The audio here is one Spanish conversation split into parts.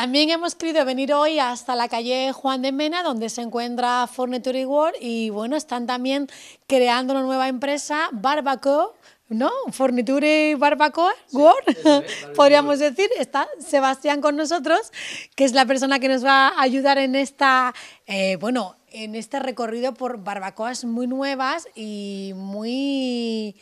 También hemos querido venir hoy hasta la calle Juan de Mena, donde se encuentra Forniture World, y bueno, están también creando una nueva empresa, Barbacoa, ¿no? Forniture Barbacoa podríamos decir. Está Sebastián con nosotros, que es la persona que nos va a ayudar en esta, eh, bueno, en este recorrido por barbacoas muy nuevas y muy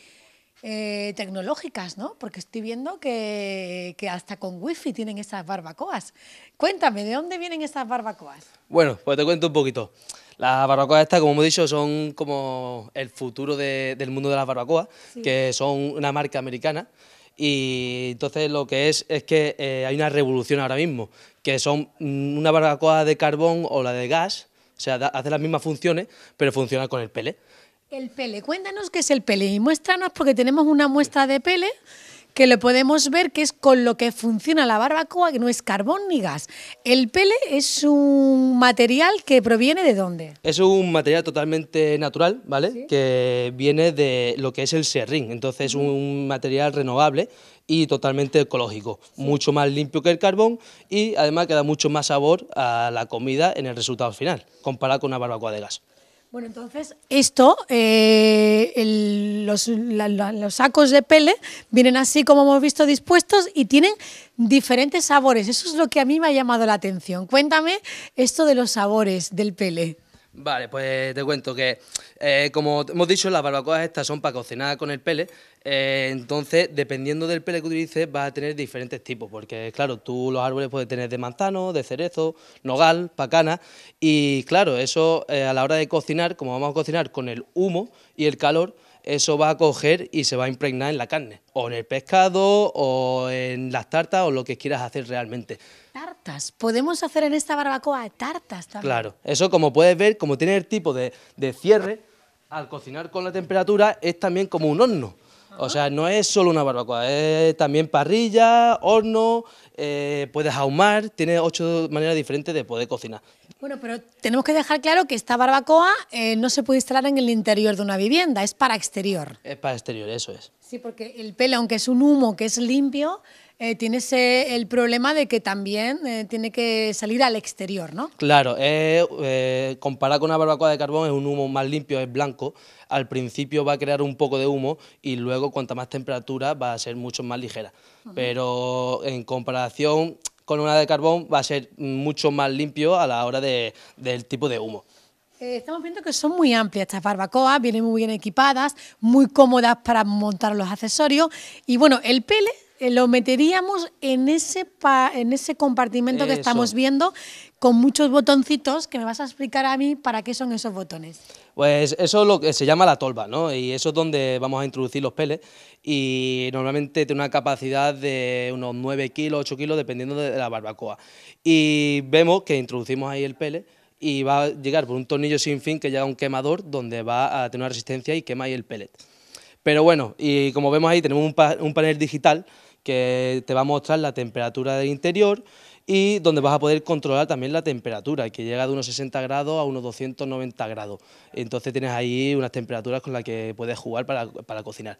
eh, tecnológicas, ¿no? Porque estoy viendo que, hasta con wifi tienen esas barbacoas. Cuéntame, ¿de dónde vienen esas barbacoas? Bueno, pues te cuento un poquito. Las barbacoas estas, como hemos dicho, son como el futuro del mundo de las barbacoas, que son una marca americana. Y entonces lo que es es que eh, hay una revolución ahora mismo, que son mm, una barbacoa de carbón o la de gas, o sea, hace las mismas funciones, pero funciona con el pele. El pele, cuéntanos qué es el pele y muéstranos porque tenemos una muestra de pele que lo podemos ver que es con lo que funciona la barbacoa, que no es carbón ni gas. El pele es un material que proviene de dónde? Es un material totalmente natural, ¿vale? Que viene de lo que es el serrín, entonces es un material renovable y totalmente ecológico, mucho más limpio que el carbón y además que da mucho más sabor a la comida en el resultado final, comparado con una barbacoa de gas. Bueno, entonces esto, eh, los, los, sacos de pele vienen así como hemos visto dispuestos y tienen diferentes sabores. Eso es lo que a mí me ha llamado la atención. Cuéntame esto de los sabores del pele. Vale, pues te cuento que, eh, como hemos dicho, las barbacoas estas son para cocinar con el pele, eh, entonces, dependiendo del pele que utilices, vas a tener diferentes tipos, porque claro, tú los árboles puedes tener de manzano, de cerezo, nogal, pacana, y claro, eso eh, a la hora de cocinar, como vamos a cocinar con el humo y el calor, eso va a coger y se va a impregnar en la carne, o en el pescado, o en las tartas, o lo que quieras hacer realmente. Tartas, podemos hacer en esta barbacoa tartas también. Claro, eso como puedes ver, como tiene el tipo de, de cierre, al cocinar con la temperatura es también como un horno. O sea, no es solo una barbacoa, es también parrilla, horno eh, puedes ahumar, tiene ocho maneras diferentes de poder cocinar. Bueno, pero tenemos que dejar claro que esta barbacoa eh, no se puede instalar en el interior de una vivienda, es para exterior. Es para exterior, eso es. Sí, porque el pelo, aunque es un humo que es limpio, eh, tiene tienes el problema de que también tiene que salir al exterior, ¿no? Claro, comparado con una barbacoa de carbón es un humo más limpio, es blanco. Al principio va a crear un poco de humo y luego cuanta más temperatura va a ser mucho más ligera. Pero en comparación con una de carbón va a ser mucho más limpio a la hora del tipo de humo. Eh, estamos viendo que son muy amplias estas barbacoas, vienen muy bien equipadas, muy cómodas para montar los accesorios y bueno, el pele eh, lo meteríamos en ese, en ese compartimento que estamos viendo con muchos botoncitos que me vas a explicar a mí para qué son esos botones. Pues eso es lo que se llama la tolva, ¿no? Y eso es donde vamos a introducir los peles y normalmente tiene una capacidad de unos 9 kilos, 8 kilos, dependiendo de la barbacoa. Y vemos que introducimos ahí el pele y va a llegar por un tornillo sin fin que llega a un quemador donde va a tener una resistencia y quema ahí el pellet. Pero bueno, y como vemos ahí tenemos un panel digital que te va a mostrar la temperatura del interior y donde vas a poder controlar también la temperatura, que llega de unos 60 grados a unos 290 grados. Entonces tienes ahí unas temperaturas con las que puedes jugar para, cocinar.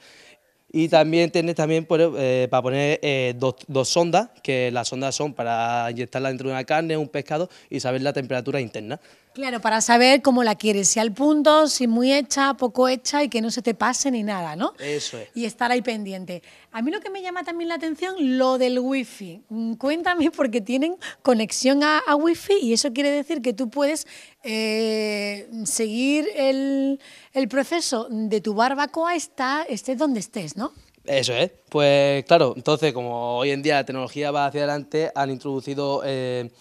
Y también tienes también pues, eh, para poner eh, dos, sondas, que las sondas son para inyectarla dentro de una carne, un pescado y saber la temperatura interna. Claro, para saber cómo la quieres, si al punto, si muy hecha, poco hecha y que no se te pase ni nada, ¿no? Eso es. Y estar ahí pendiente. A mí lo que me llama también la atención, lo del wifi. Mm, cuéntame porque tienen conexión a, wifi y eso quiere decir que tú puedes eh, seguir el, proceso de tu barbacoa está, estés donde estés, ¿no? Eso es. Pues claro, entonces como hoy en día la tecnología va hacia adelante, han introducido eh,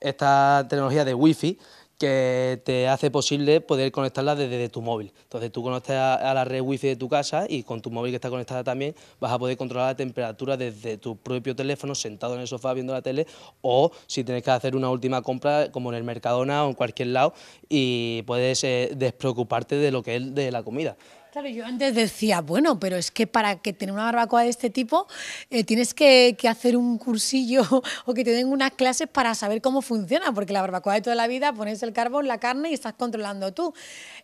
esta tecnología de wifi que te hace posible poder conectarla desde tu móvil. Entonces tú conectas a la red wifi de tu casa y con tu móvil que está conectada también vas a poder controlar la temperatura desde tu propio teléfono sentado en el sofá viendo la tele o si tienes que hacer una última compra como en el Mercadona o en cualquier lado y puedes eh, despreocuparte de lo que es de la comida. Claro, yo antes decía, bueno, pero es que para que tener una barbacoa de este tipo eh, tienes que, que, hacer un cursillo o que te den unas clases para saber cómo funciona, porque la barbacoa de toda la vida pones el carbón, la carne y estás controlando tú.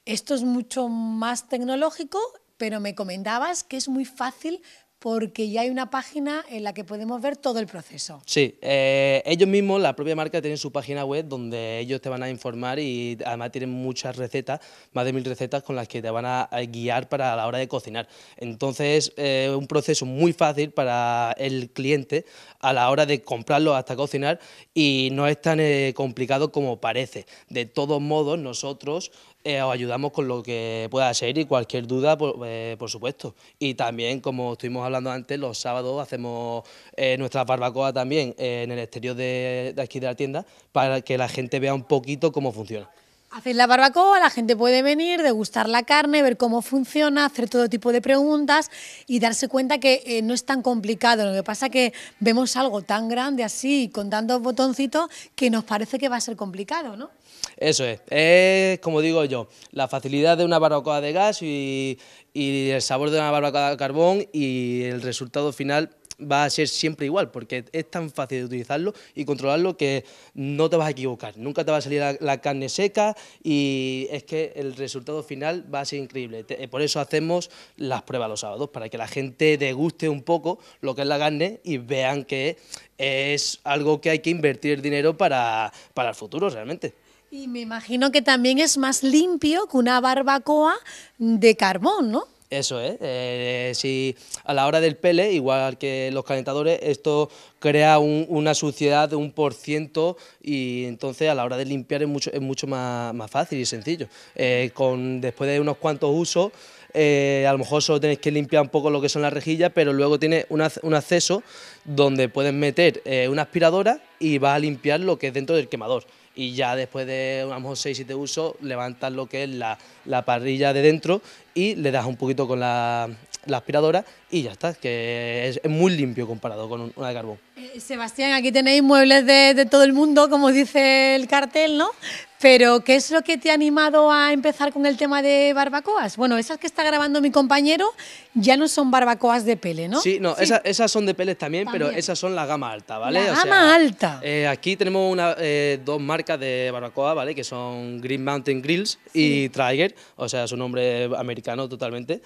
Esto es mucho más tecnológico, pero me comentabas que es muy fácil porque ya hay una página en la que podemos ver todo el proceso. Sí, eh, ellos mismos, la propia marca, tienen su página web donde ellos te van a informar y además tienen muchas recetas, más de mil recetas con las que te van a, guiar para la hora de cocinar. Entonces, es eh, un proceso muy fácil para el cliente a la hora de comprarlo hasta cocinar y no es tan eh, complicado como parece. De todos modos, nosotros eh, os ayudamos con lo que pueda ser y cualquier duda, por, pues, eh, por, supuesto. Y también, como estuvimos hablando antes, los sábados hacemos eh, nuestra barbacoa también en el exterior de aquí de la tienda para que la gente vea un poquito cómo funciona. Hacer la barbacoa, la gente puede venir, degustar la carne, ver cómo funciona, hacer todo tipo de preguntas y darse cuenta que eh, no es tan complicado. Lo que pasa es que vemos algo tan grande así, con tantos botoncitos, que nos parece que va a ser complicado, ¿no? Eso es, es como digo yo, la facilidad de una barbacoa de gas y, y el sabor de una barbacoa de carbón y el resultado final va a ser siempre igual, porque es tan fácil de utilizarlo y controlarlo que no te vas a equivocar, nunca te va a salir la, carne seca y es que el resultado final va a ser increíble. Eh, por eso hacemos las pruebas los sábados, para que la gente deguste un poco lo que es la carne y vean que es algo que hay que invertir dinero para, para el futuro realmente. Y me imagino que también es más limpio que una barbacoa de carbón, ¿no? Eso es, eh, eh, si a la hora del pele, igual que los calentadores, esto crea una suciedad de un por ciento y entonces a la hora de limpiar es mucho, es mucho más, fácil y sencillo. Eh, con, después de unos cuantos usos, a lo mejor solo tenéis que limpiar un poco lo que son las rejillas, pero luego tiene un, un acceso donde puedes meter una aspiradora y vas a limpiar lo que es dentro del quemador y ya después de unos lo mejor 6 7 usos levantas lo que es la, parrilla de dentro y le das un poquito con la, aspiradora y ya está, que es, muy limpio comparado con una de carbón. Eh, Sebastián, aquí tenéis muebles de todo el mundo, como dice el cartel, ¿no? Pero, ¿qué es lo que te ha animado a empezar con el tema de barbacoas? Bueno, esas que está grabando mi compañero ya no son barbacoas de pele, ¿no? Sí, no, Esas, son de pele también, pero esas son la gama alta, ¿vale? La gama alta. Eh, aquí tenemos una, eh, dos marcas de barbacoa, ¿vale? Que son Green Mountain Grills y Traeger, o sea, su nombre americano totalmente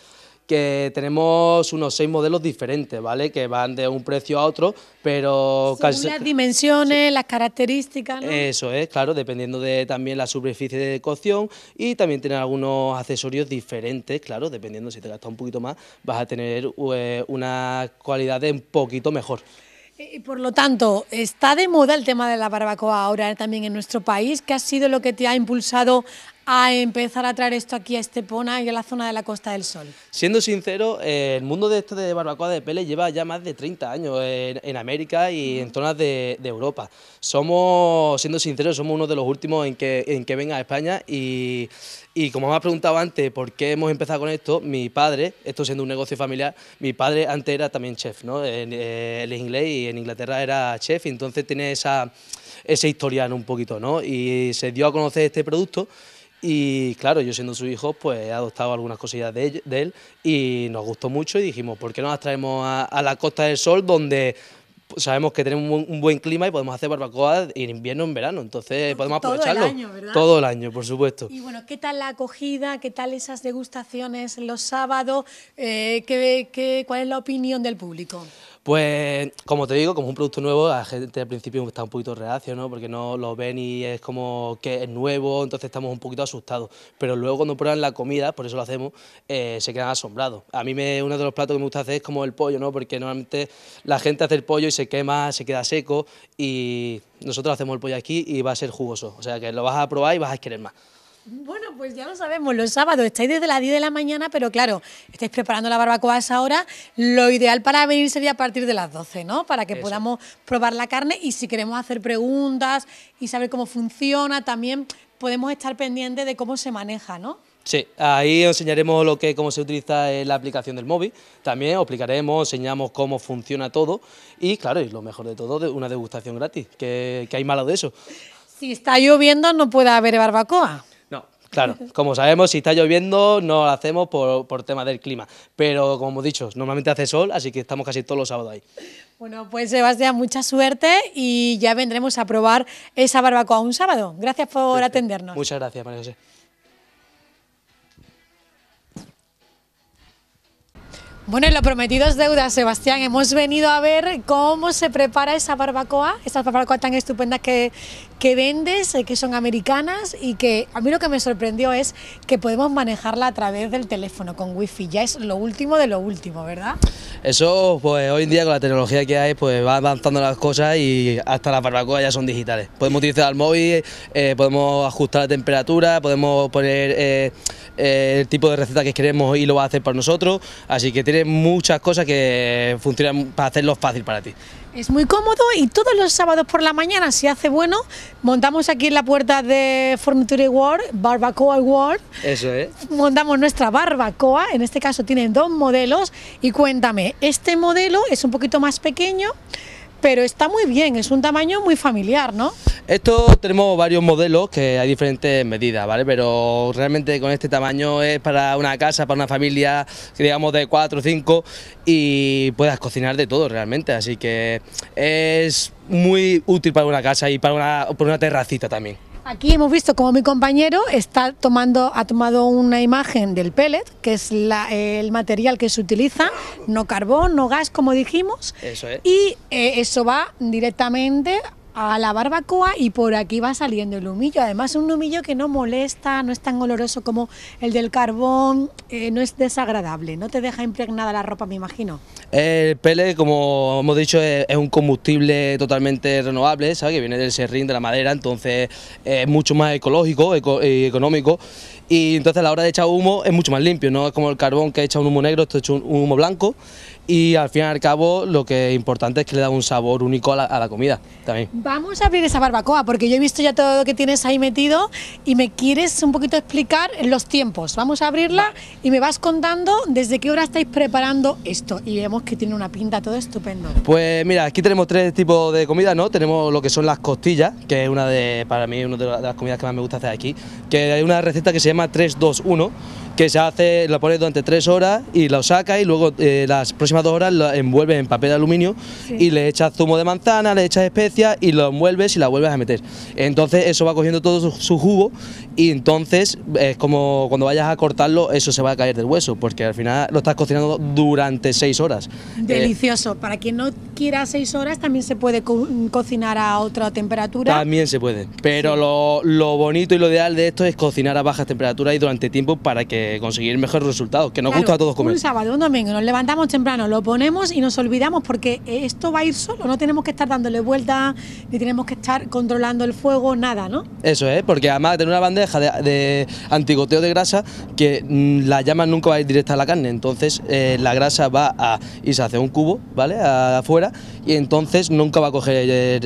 que tenemos unos seis modelos diferentes, ¿vale? Que van de un precio a otro, pero... casi... las dimensiones, las características, Eso es, claro, dependiendo de también la superficie de cocción y también tener algunos accesorios diferentes, claro, dependiendo si te gastas un poquito más, vas a tener eh, una cualidad de un poquito mejor. Eh, y por lo tanto, está de moda el tema de la barbacoa ahora también en nuestro país. ¿Qué ha sido lo que te ha impulsado a empezar a traer esto aquí a Estepona y a la zona de la Costa del Sol? Siendo sincero, eh, el mundo de esto de barbacoa de pele lleva ya más de 30 años en, América y en zonas de, Europa. Somos, siendo sinceros, somos uno de los últimos en que, en que venga a España y, como me has preguntado antes por qué hemos empezado con esto, mi padre, esto siendo un negocio familiar, mi padre antes era también chef, ¿no? ...en eh, es inglés y en Inglaterra era chef y entonces tiene esa, ese historial un poquito, ¿no? Y se dio a conocer este producto y claro, yo siendo su hijo, pues he adoptado algunas cosillas de, él y nos gustó mucho y dijimos, ¿por qué no las traemos a, la Costa del Sol donde sabemos que tenemos un buen, clima y podemos hacer barbacoas en invierno, en verano, entonces podemos aprovecharlo. Todo el año, ¿verdad? Todo el año, por supuesto. Y bueno, ¿qué tal la acogida? ¿Qué tal esas degustaciones los sábados? Eh, cuál es la opinión del público? Pues, como te digo, como es un producto nuevo, la gente al principio está un poquito reacio, ¿no? Porque no lo ven y es como que es nuevo, entonces estamos un poquito asustados. Pero luego cuando prueban la comida, por eso lo hacemos, eh, se quedan asombrados. A mí me, uno de los platos que me gusta hacer es como el pollo, ¿no? Porque normalmente la gente hace el pollo y se quema, se queda seco y nosotros hacemos el pollo aquí y va a ser jugoso. O sea que lo vas a probar y vas a querer más. Bueno, pues ya lo sabemos, los sábados estáis desde las 10 de la mañana, pero claro, estáis preparando la barbacoa a esa hora. Lo ideal para venir sería a partir de las 12, ¿no? Para que podamos probar la carne y si queremos hacer preguntas y saber cómo funciona, también podemos estar pendientes de cómo se maneja, ¿no? Sí, ahí os enseñaremos lo que, cómo se utiliza la aplicación del móvil, también os explicaremos, enseñamos cómo funciona todo y claro, y lo mejor de todo, una degustación gratis, que, hay malo de eso. Si está lloviendo no puede haber barbacoa. Claro, como sabemos, si está lloviendo no lo hacemos por, por tema del clima, pero como hemos dicho, normalmente hace sol, así que estamos casi todos los sábados ahí. Bueno, pues Sebastián, mucha suerte y ya vendremos a probar esa barbacoa un sábado. Gracias por atendernos. Muchas gracias, María José. Bueno, en lo prometido es deuda, Sebastián. Hemos venido a ver cómo se prepara esa barbacoa, esas barbacoas tan estupendas que, que vendes, eh, que son americanas y que a mí lo que me sorprendió es que podemos manejarla a través del teléfono con wifi, ya es lo último de lo último, ¿verdad? Eso, pues hoy en día con la tecnología que hay, pues va avanzando las cosas y hasta las barbacoas ya son digitales. Podemos utilizar el móvil, eh, podemos ajustar la temperatura, podemos poner eh, el tipo de receta que queremos y lo va a hacer para nosotros, así que tiene muchas cosas que funcionan para hacerlo fácil para ti. Es muy cómodo y todos los sábados por la mañana, si hace bueno, montamos aquí en la puerta de Furniture World, Barbacoa World. Eso es. Montamos nuestra barbacoa, en este caso tienen dos modelos y cuéntame, este modelo es un poquito más pequeño, pero está muy bien, es un tamaño muy familiar, ¿no? Esto tenemos varios modelos que hay diferentes medidas, ¿vale? Pero realmente con este tamaño es para una casa, para una familia, digamos de 4 o 5 y puedas cocinar de todo realmente, así que es muy útil para una casa y para una, para una terracita también. Aquí hemos visto como mi compañero está tomando, ha tomado una imagen del pellet, que es el material que se utiliza, no carbón, no gas, como dijimos. Y eh, eso va directamente a la barbacoa y por aquí va saliendo el humillo. Además, un humillo que no molesta, no es tan oloroso como el del carbón, eh, no es desagradable, no te deja impregnada la ropa, me imagino. El pele, como hemos dicho, es, un combustible totalmente renovable, ¿sabes? que viene del serrín, de la madera, entonces eh, es mucho más ecológico y económico. Y entonces a la hora de echar humo es mucho más limpio, no es como el carbón que echa un humo negro, esto hecho un humo blanco y al fin y al cabo lo que es importante es que le da un sabor único a la, comida también. Vamos a abrir esa barbacoa porque yo he visto ya todo lo que tienes ahí metido y me quieres un poquito explicar los tiempos. Vamos a abrirla y me vas contando desde qué hora estáis preparando esto y vemos que tiene una pinta todo estupendo. Pues mira, aquí tenemos tres tipos de comida, ¿no? Tenemos lo que son las costillas, que es una de, para mí, una de las comidas que más me gusta hacer aquí, que hay una receta que se llama 321, que se hace, la pones durante tres horas y la sacas y luego eh, las próximas dos horas lo envuelves en papel de aluminio y le echas zumo de manzana, le echas especias y lo envuelves y la vuelves a meter. Entonces eso va cogiendo todo su, jugo y entonces es como cuando vayas a cortarlo, eso se va a caer del hueso, porque al final lo estás cocinando durante seis horas. Eh, Delicioso. Para quien no quiera seis horas, también se puede cocinar a otra temperatura. También se puede, pero lo, bonito y lo ideal de esto es cocinar a bajas temperaturas y durante tiempo para que conseguir mejores resultados, que nos gusta a todos comer. Un sábado, un domingo, nos levantamos temprano lo ponemos y nos olvidamos porque eh, esto va a ir solo, no tenemos que estar dándole vueltas, ni tenemos que estar controlando el fuego, nada, ¿no? Eso es, porque además tener una bandeja de, antigoteo de grasa que mm, la llama nunca va a ir directa a la carne, entonces eh, la grasa va a irse hace un cubo, ¿vale? afuera y entonces nunca va a coger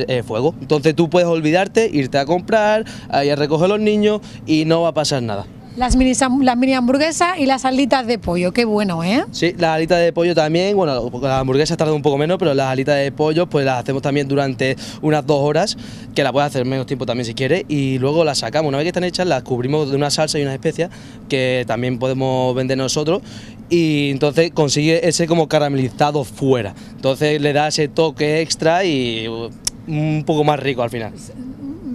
eh, fuego. Entonces tú puedes olvidarte, irte a comprar, ir a recoger los niños y no va a pasar nada. Las mini, las mini hamburguesas y las alitas de pollo, qué bueno, ¿eh? Sí, las alitas de pollo también, bueno, las hamburguesas tardan un poco menos, pero las alitas de pollo pues las hacemos también durante unas dos horas, que la puedes hacer menos tiempo también si quieres, y luego las sacamos. Una vez que están hechas, las cubrimos de una salsa y unas especias que también podemos vender nosotros, y entonces consigue ese como caramelizado fuera. Entonces le da ese toque extra y uh, un poco más rico al final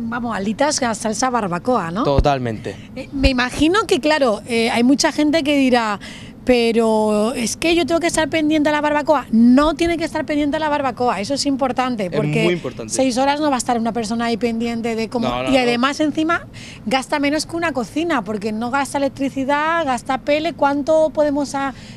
vamos, alitas a salsa barbacoa, ¿no? Totalmente. Eh, me imagino que, claro, eh, hay mucha gente que dirá, pero es que yo tengo que estar pendiente a la barbacoa. No tiene que estar pendiente a la barbacoa, eso es importante, porque seis horas no va a estar una persona ahí pendiente de cómo... y además encima gasta menos que una cocina, porque no gasta electricidad, gasta pele ¿Cuánto podemos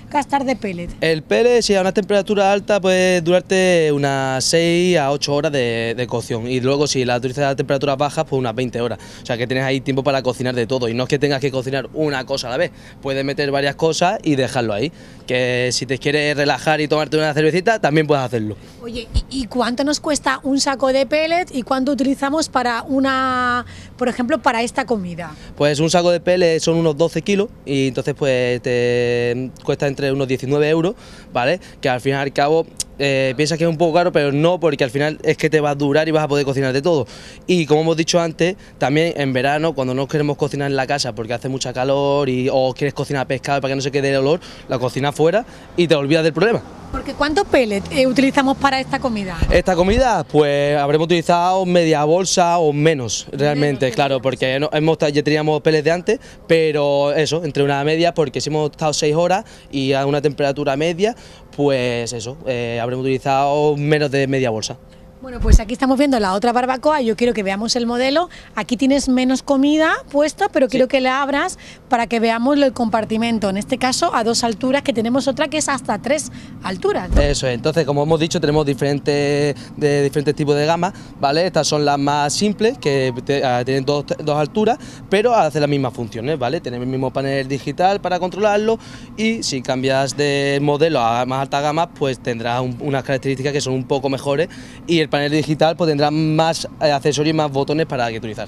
gastar de pele El pele si a una temperatura alta, puede durarte unas 6 a 8 horas de, cocción. Y luego si la utilizas a temperaturas bajas, pues unas 20 horas. O sea que tienes ahí tiempo para cocinar de todo. Y no es que tengas que cocinar una cosa a la vez, puedes meter varias cosas y dejarlo ahí. Que si te quieres relajar y tomarte una cervecita, también puedes hacerlo. Oye, ¿y, cuánto nos cuesta un saco de pellets y cuánto utilizamos para una, por ejemplo, para esta comida? Pues un saco de pellets son unos 12 kilos y entonces pues te cuesta entre unos 19 euros, ¿vale? Que al fin y al cabo eh, piensas que es un poco caro, pero no, porque al final es que te va a durar y vas a poder cocinar de todo. Y como hemos dicho antes, también en verano, cuando no queremos cocinar en la casa porque hace mucha calor y, o quieres cocinar pescado para que no se quede el olor, la cocinas fuera y te olvidas del problema. Porque ¿cuántos pellets eh, utilizamos para esta comida? Esta comida, pues habremos utilizado media bolsa o menos, realmente, claro, porque hemos, ya teníamos pellets de antes, pero eso, entre una media, porque si hemos estado seis horas y a una temperatura media, pues eso, eh, hemos utilizado menos de media bolsa. Bueno, pues aquí estamos viendo la otra barbacoa, yo quiero que veamos el modelo. Aquí tienes menos comida puesta, pero quiero que la abras para que veamos el compartimento. En este caso, a dos alturas, que tenemos otra que es hasta tres alturas. Eso es, entonces, como hemos dicho, tenemos diferentes, de diferentes tipos de gamas, ¿vale? Estas son las más simples, que ah, tienen dos, alturas, pero hacen las mismas funciones, ¿vale? Tenemos el mismo panel digital para controlarlo y si cambias de modelo a más alta gama, pues tendrás unas características que son un poco mejores y panel digital pues tendrá más eh, accesorios y más botones para que utilizar.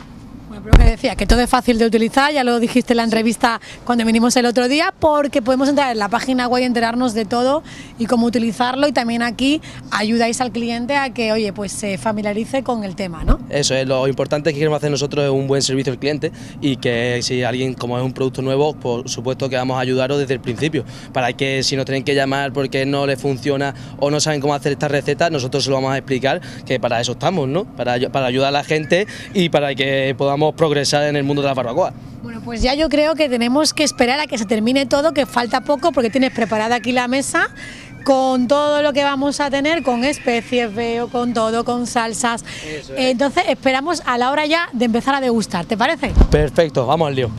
Lo que decía, que todo es fácil de utilizar, ya lo dijiste en la entrevista cuando vinimos el otro día, porque podemos entrar en la página web y enterarnos de todo y cómo utilizarlo y también aquí ayudáis al cliente a que, oye, pues se familiarice con el tema, ¿no? Eso es, lo importante que queremos hacer nosotros es un buen servicio al cliente y que si alguien, como es un producto nuevo, por supuesto que vamos a ayudaros desde el principio, para que si nos tienen que llamar porque no les funciona o no saben cómo hacer esta receta, nosotros se lo vamos a explicar, que para eso estamos, ¿no? Para, para ayudar a la gente y para que podamos progresar en el mundo de la barbacoa. Bueno, pues ya yo creo que tenemos que esperar a que se termine todo, que falta poco, porque tienes preparada aquí la mesa con todo lo que vamos a tener, con especies, veo, con todo, con salsas. Entonces esperamos a la hora ya de empezar a degustar, ¿te parece? Perfecto, vamos al lío.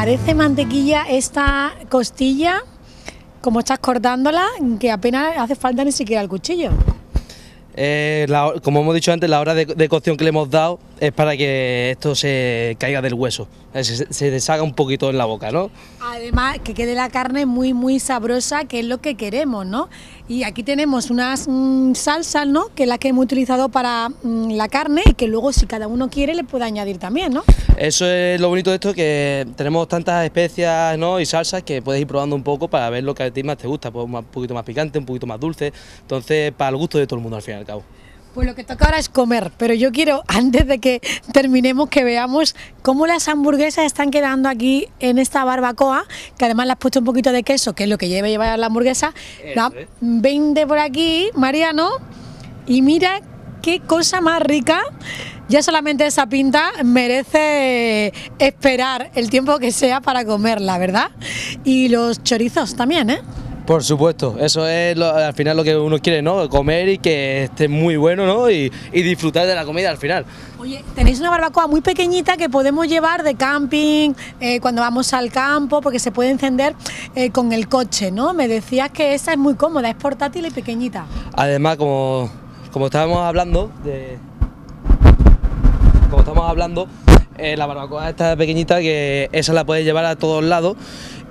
Parece mantequilla esta costilla, como estás cortándola, que apenas hace falta ni siquiera el cuchillo. Eh, como hemos dicho antes, la hora de cocción que le hemos dado es para que esto se caiga del hueso. Eh, se, deshaga un poquito en la boca, ¿no? Además, que quede la carne muy, muy sabrosa, que es lo que queremos, ¿no? Y aquí tenemos unas mm, salsas, ¿no? Que es la que hemos utilizado para mm, la carne y que luego, si cada uno quiere, le puede añadir también, ¿no? Eso es lo bonito de esto, que tenemos tantas especias, ¿no? Y salsas que puedes ir probando un poco para ver lo que a ti más te gusta, pues, un poquito más picante, un poquito más dulce. Entonces, para el gusto de todo el mundo, al fin y al cabo. Pues lo que toca ahora es comer, pero yo quiero, antes de que terminemos, que veamos cómo las hamburguesas están quedando aquí en esta barbacoa, que además le has puesto un poquito de queso, que es lo que lleva llevar la hamburguesa. La vende por aquí, Mariano, y mira qué cosa más rica. Ya solamente esa pinta merece esperar el tiempo que sea para comerla, ¿verdad? Y los chorizos también, ¿eh? Por supuesto, eso es al final lo que uno quiere, ¿no? Comer y que esté muy bueno, ¿no? Y, disfrutar de la comida al final. Oye, tenéis una barbacoa muy pequeñita que podemos llevar de camping, eh, cuando vamos al campo, porque se puede encender eh, con el coche, ¿no? Me decías que esa es muy cómoda, es portátil y pequeñita. Además, como, estábamos hablando de... Como estamos hablando, eh, la barbacoa esta pequeñita que esa la puedes llevar a todos lados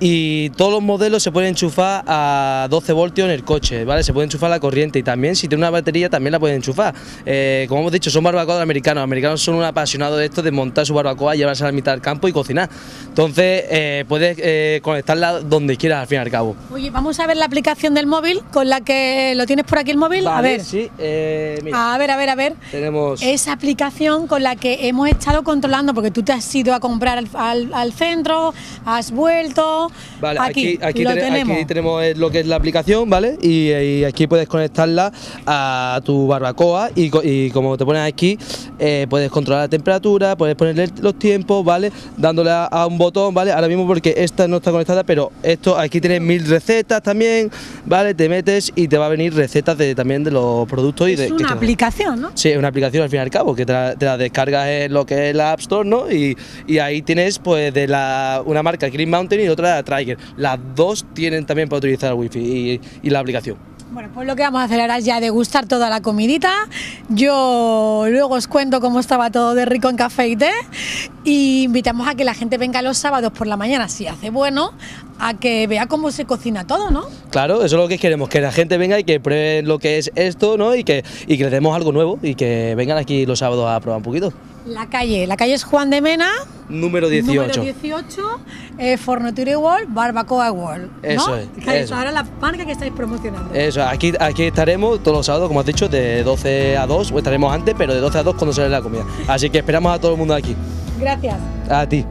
y todos los modelos se pueden enchufar a 12 voltios en el coche, ¿vale? Se puede enchufar la corriente y también si tiene una batería también la pueden enchufar. Eh, como hemos dicho, son barbacoas americanos, los americanos son un apasionado de esto, de montar su barbacoa, llevarse a la mitad del campo y cocinar. Entonces eh, puedes eh, conectarla donde quieras al fin y al cabo. Oye, vamos a ver la aplicación del móvil con la que lo tienes por aquí el móvil. a ver, a ver, a ver, a ver. Tenemos esa aplicación con la que hemos estado controlando, porque tú te has ido a comprar al centro, has vuelto aquí. Aquí, tenemos. aquí, tenemos. Eh, lo que es la aplicación, ¿vale? Y, aquí puedes conectarla a tu barbacoa y, como te pones aquí, eh, puedes controlar la temperatura, puedes ponerle los tiempos, ¿vale? Dándole a, un botón, ¿vale? Ahora mismo porque esta no está conectada, pero esto aquí tienes mil recetas también, ¿vale? Te metes y te va a venir recetas de, también de los productos. y de, una aplicación, ¿no? Sí, es una aplicación al fin y al cabo, que te la, descargas en lo que es la App Store, ¿no? Y, y ahí tienes pues de la, una marca Green Mountain y otra tracker Las dos tienen también para utilizar wifi y, la aplicación. Bueno, pues lo que vamos a hacer ahora es ya degustar toda la comidita. Yo luego os cuento cómo estaba todo de rico en café y té. Y invitamos a que la gente venga los sábados por la mañana, si hace bueno, a que vea cómo se cocina todo, ¿no? Claro, eso es lo que queremos, que la gente venga y que pruebe lo que es esto, ¿no? Y que, y le demos algo nuevo y que vengan aquí los sábados a probar un poquito. La calle, la calle es Juan de Mena. Número 18. Número 18, eh, World, Barbacoa World. ¿no? Eso es. Ahora la panca que estáis promocionando. Eso, aquí, aquí estaremos todos los sábados, como has dicho, de 12 a 2, o estaremos antes, pero de 12 a 2 cuando sale la comida. Así que esperamos a todo el mundo aquí. Gracias. A ti.